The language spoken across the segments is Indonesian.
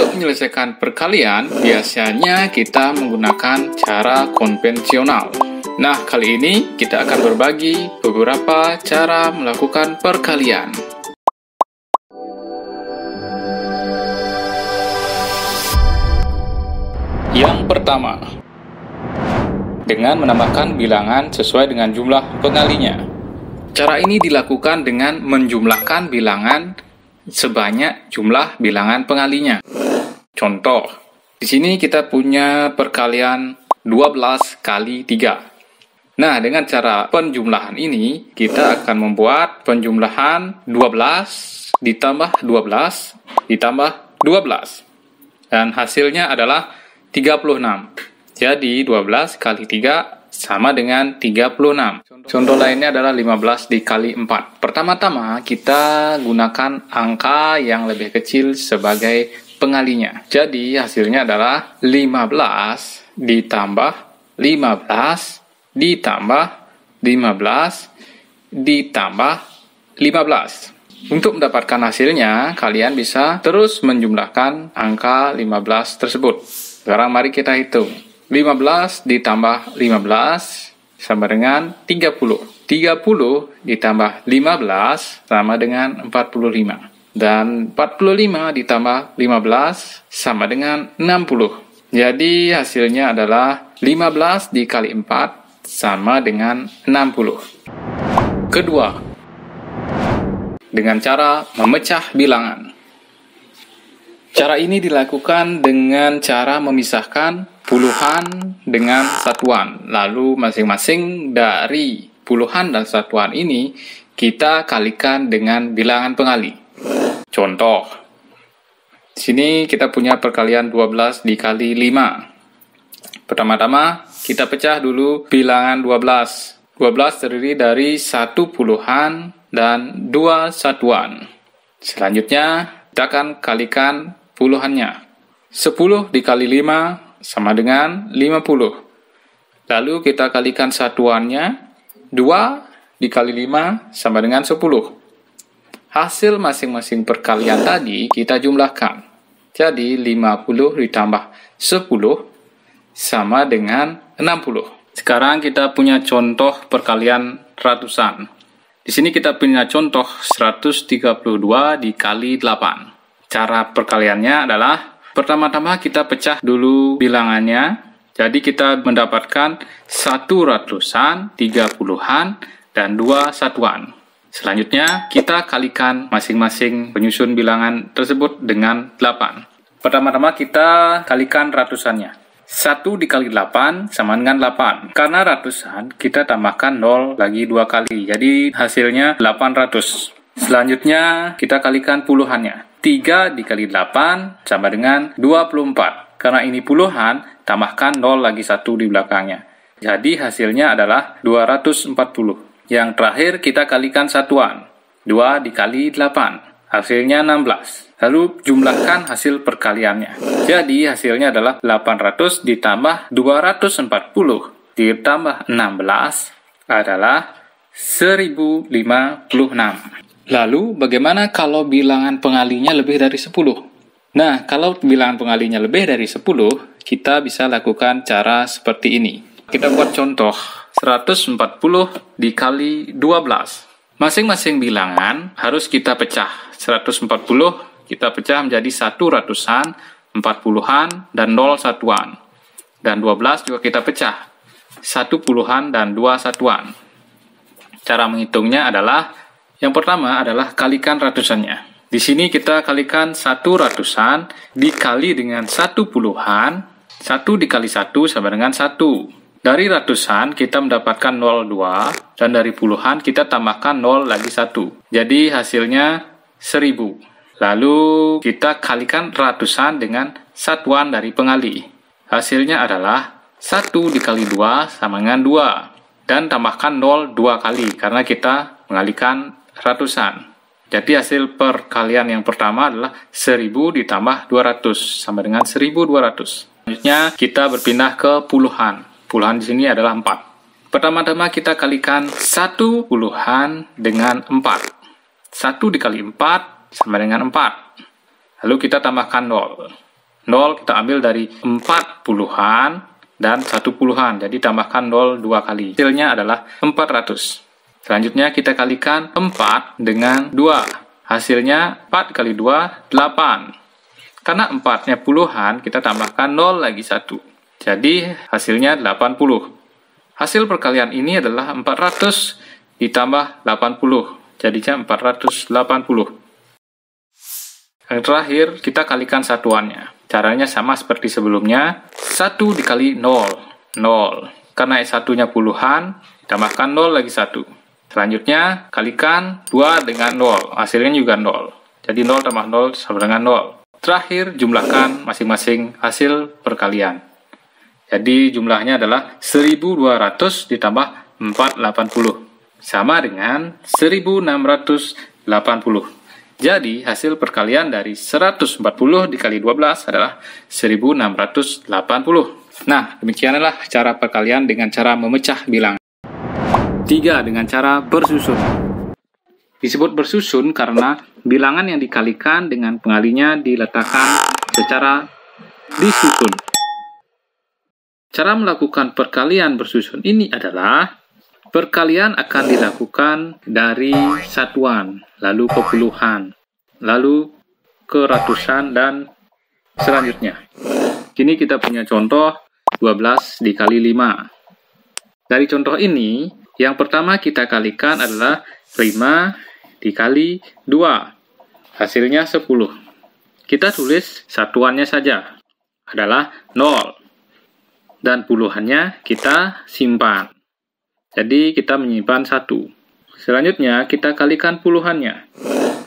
Untuk menyelesaikan perkalian, biasanya kita menggunakan cara konvensional. Nah, kali ini kita akan berbagi beberapa cara melakukan perkalian. Yang pertama, dengan menambahkan bilangan sesuai dengan jumlah pengalinya. Cara ini dilakukan dengan menjumlahkan bilangan sebanyak jumlah bilangan pengalinya. Contoh, di sini kita punya perkalian 12 kali 3. Nah, dengan cara penjumlahan ini, kita akan membuat penjumlahan 12 ditambah 12 ditambah 12. Dan hasilnya adalah 36. Jadi, 12 kali 3 sama dengan 36. Contoh lainnya adalah 15 dikali 4. Pertama-tama, kita gunakan angka yang lebih kecil sebagai pengalinya. Jadi hasilnya adalah 15 ditambah 15 ditambah 15 ditambah 15. Untuk mendapatkan hasilnya, kalian bisa terus menjumlahkan angka 15 tersebut. Sekarang mari kita hitung. 15 ditambah 15 sama dengan 30. 30 ditambah 15 sama dengan 45. Dan 45 ditambah 15 sama dengan 60. Jadi hasilnya adalah 15 dikali 4 sama dengan 60. Kedua, dengan cara memecah bilangan. Cara ini dilakukan dengan cara memisahkan puluhan dengan satuan. Lalu masing-masing dari puluhan dan satuan ini kita kalikan dengan bilangan pengali. Contoh, sini kita punya perkalian 12 dikali 5. Pertama-tama, kita pecah dulu bilangan 12. 12 terdiri dari satu puluhan dan dua satuan. Selanjutnya, kita akan kalikan puluhannya. 10 dikali 5 sama dengan 50. Lalu kita kalikan satuannya. 2 dikali 5 sama dengan 10. Hasil masing-masing perkalian tadi kita jumlahkan. Jadi 50 ditambah 10 sama dengan 60. Sekarang kita punya contoh perkalian ratusan. Di sini kita punya contoh 132 dikali 8. Cara perkaliannya adalah pertama-tama kita pecah dulu bilangannya. Jadi kita mendapatkan satu ratusan, tiga puluhan, dan dua satuan. Selanjutnya, kita kalikan masing-masing penyusun bilangan tersebut dengan 8. Pertama-tama kita kalikan ratusannya. 1 dikali 8 sama dengan 8. Karena ratusan, kita tambahkan 0 lagi 2 kali. Jadi hasilnya 800. Selanjutnya, kita kalikan puluhannya. 3 dikali 8 sama dengan 24. Karena ini puluhan, tambahkan 0 lagi 1 di belakangnya. Jadi hasilnya adalah 240. Yang terakhir kita kalikan satuan. 2 dikali 8. Hasilnya 16. Lalu jumlahkan hasil perkaliannya. Jadi hasilnya adalah 800 ditambah 240 ditambah 16 adalah 1056. Lalu bagaimana kalau bilangan pengalinya lebih dari 10? Nah, kalau bilangan pengalinya lebih dari 10, kita bisa lakukan cara seperti ini. Kita buat contoh 140 dikali 12. Masing-masing bilangan harus kita pecah. 140 kita pecah menjadi satu ratusan, empat puluhan, dan nol satuan. Dan 12 juga kita pecah. satu puluhan dan dua satuan. Cara menghitungnya adalah yang pertama adalah kalikan ratusannya. Di sini kita kalikan satu ratusan dikali dengan satu puluhan, satu dikali satu sama dengan satu. Dari ratusan kita mendapatkan 02 dan dari puluhan kita tambahkan 0 lagi 1. Jadi hasilnya 1000. Lalu kita kalikan ratusan dengan satuan dari pengali. Hasilnya adalah 1 dikali 2 sama dengan 2 dan tambahkan 0 2 kali karena kita mengalikan ratusan. Jadi hasil perkalian yang pertama adalah 1000 ditambah 200 sama dengan 1200. Selanjutnya kita berpindah ke puluhan. Puluhan di sini adalah 4. Pertama-tama kita kalikan 1 puluhan dengan 4. 1 dikali 4 sama dengan 4. Lalu kita tambahkan 0. 0 kita ambil dari 4 puluhan dan 1 puluhan. Jadi tambahkan 0 2 kali. Hasilnya adalah 400. Selanjutnya kita kalikan 4 dengan 2. Hasilnya 4 kali 2, 8. Karena 4-nya puluhan, kita tambahkan 0 lagi 1. Jadi hasilnya 80. Hasil perkalian ini adalah 400 ditambah 80. Jadinya 480. Yang terakhir, kita kalikan satuannya. Caranya sama seperti sebelumnya. 1 dikali 0. 0. Karena S1-nya puluhan, ditambahkan 0 lagi 1. Selanjutnya, kalikan 2 dengan 0. Hasilnya juga 0. Jadi 0 tambah 0 sama dengan 0. Terakhir, jumlahkan masing-masing hasil perkalian. Jadi jumlahnya adalah 1200 ditambah 480 sama dengan 1680. Jadi hasil perkalian dari 140 dikali 12 adalah 1680. Nah, demikianlah cara perkalian dengan cara memecah bilang. 3. Dengan cara bersusun. Disebut bersusun karena bilangan yang dikalikan dengan pengalinya diletakkan secara disusun Cara melakukan perkalian bersusun ini adalah perkalian akan dilakukan dari satuan, lalu ke puluhan, lalu ke ratusan dan selanjutnya. Kini kita punya contoh 12 dikali 5. Dari contoh ini, yang pertama kita kalikan adalah 5 dikali 2. Hasilnya 10. Kita tulis satuannya saja, adalah 0 dan puluhannya kita simpan. Jadi kita menyimpan 1. Selanjutnya kita kalikan puluhannya.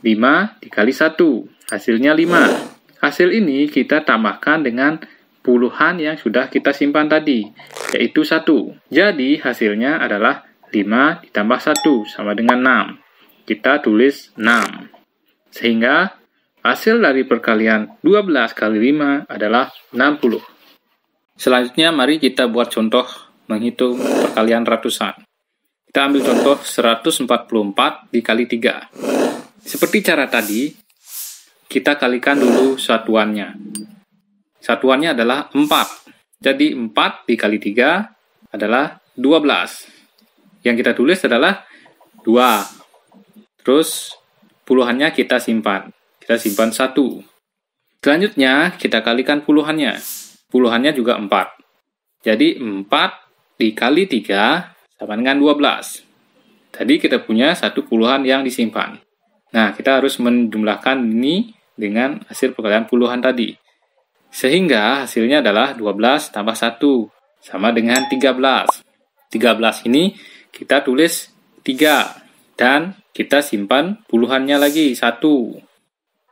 5 dikali 1, hasilnya 5. Hasil ini kita tambahkan dengan puluhan yang sudah kita simpan tadi, yaitu 1. Jadi hasilnya adalah 5 ditambah 1 sama dengan 6. Kita tulis 6. Sehingga hasil dari perkalian 12 kali 5 adalah 60. Selanjutnya mari kita buat contoh menghitung perkalian ratusan. Kita ambil contoh 144 dikali 3. Seperti cara tadi, kita kalikan dulu satuannya. Satuannya adalah 4. Jadi 4 dikali 3 adalah 12. Yang kita tulis adalah 2. Terus puluhannya kita simpan. Kita simpan 1. Selanjutnya kita kalikan puluhannya. Puluhannya juga 4. Jadi 4 dikali 3 sama dengan 12. Tadi kita punya satu puluhan yang disimpan. Nah, kita harus menjumlahkan ini dengan hasil perkalian puluhan tadi. Sehingga hasilnya adalah 12 tambah 1 sama dengan 13. 13 ini kita tulis 3 dan kita simpan puluhannya lagi 1.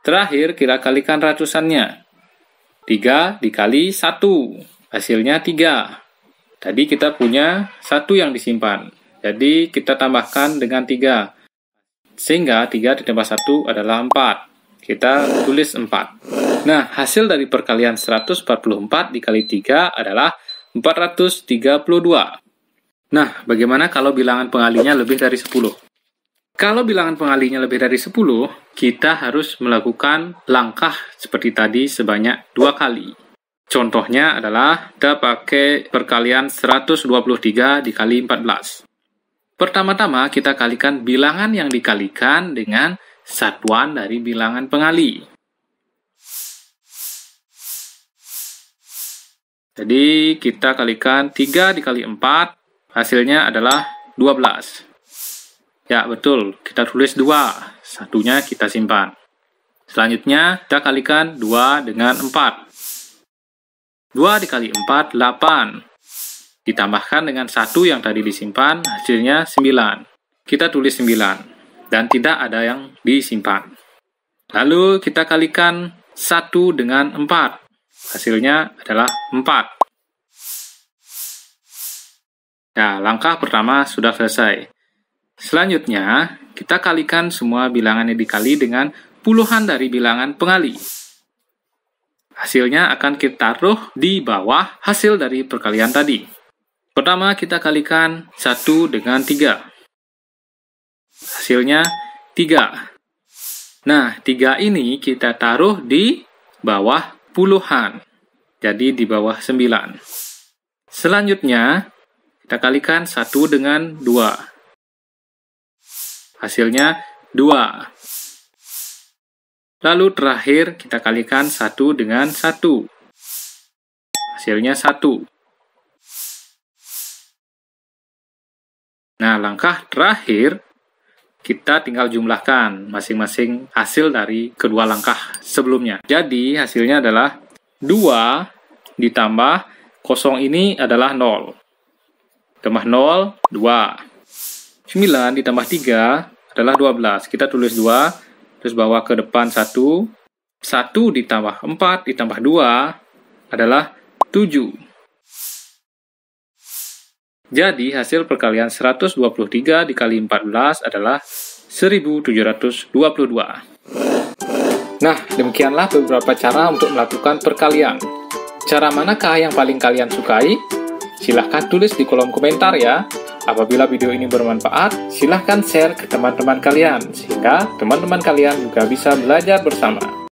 Terakhir kita kalikan ratusannya. 3 dikali 1, hasilnya 3. Tadi kita punya 1 yang disimpan, jadi kita tambahkan dengan 3. Sehingga 3 ditambah 1 adalah 4. Kita tulis 4. Nah, hasil dari perkalian 144 dikali 3 adalah 432. Nah, bagaimana kalau bilangan pengalinya lebih dari 10? Kalau bilangan pengalinya lebih dari 10, kita harus melakukan langkah seperti tadi sebanyak dua kali. Contohnya adalah kita pakai perkalian 123 dikali 14. Pertama-tama kita kalikan bilangan yang dikalikan dengan satuan dari bilangan pengali. Jadi kita kalikan 3 dikali 4, hasilnya adalah 12. Ya, betul. Kita tulis 2. Satunya kita simpan. Selanjutnya, kita kalikan 2 dengan 4. 2 dikali 4, 8. Ditambahkan dengan 1 yang tadi disimpan, hasilnya 9. Kita tulis 9. Dan tidak ada yang disimpan. Lalu kita kalikan 1 dengan 4. Hasilnya adalah 4. Ya, langkah pertama sudah selesai. Selanjutnya, kita kalikan semua bilangan yang dikali dengan puluhan dari bilangan pengali. Hasilnya akan kita taruh di bawah hasil dari perkalian tadi. Pertama, kita kalikan 1 dengan 3. Hasilnya 3. Nah, 3 ini kita taruh di bawah puluhan. Jadi di bawah 9. Selanjutnya, kita kalikan 1 dengan 2. Hasilnya 2. Lalu terakhir kita kalikan 1 dengan 1. Hasilnya 1. Nah, langkah terakhir kita tinggal jumlahkan masing-masing hasil dari kedua langkah sebelumnya. Jadi, hasilnya adalah 2 ditambah kosong ini adalah 0. Tambah 0, 2. 9 ditambah 3 adalah 12. Kita tulis 2, terus bawa ke depan 1. 1 ditambah 4 ditambah 2 adalah 7. Jadi hasil perkalian 123 dikali 14 adalah 1722. Nah, demikianlah beberapa cara untuk melakukan perkalian. Cara manakah yang paling kalian sukai? Silahkan tulis di kolom komentar ya. Apabila video ini bermanfaat, silahkan share ke teman-teman kalian, sehingga teman-teman kalian juga bisa belajar bersama.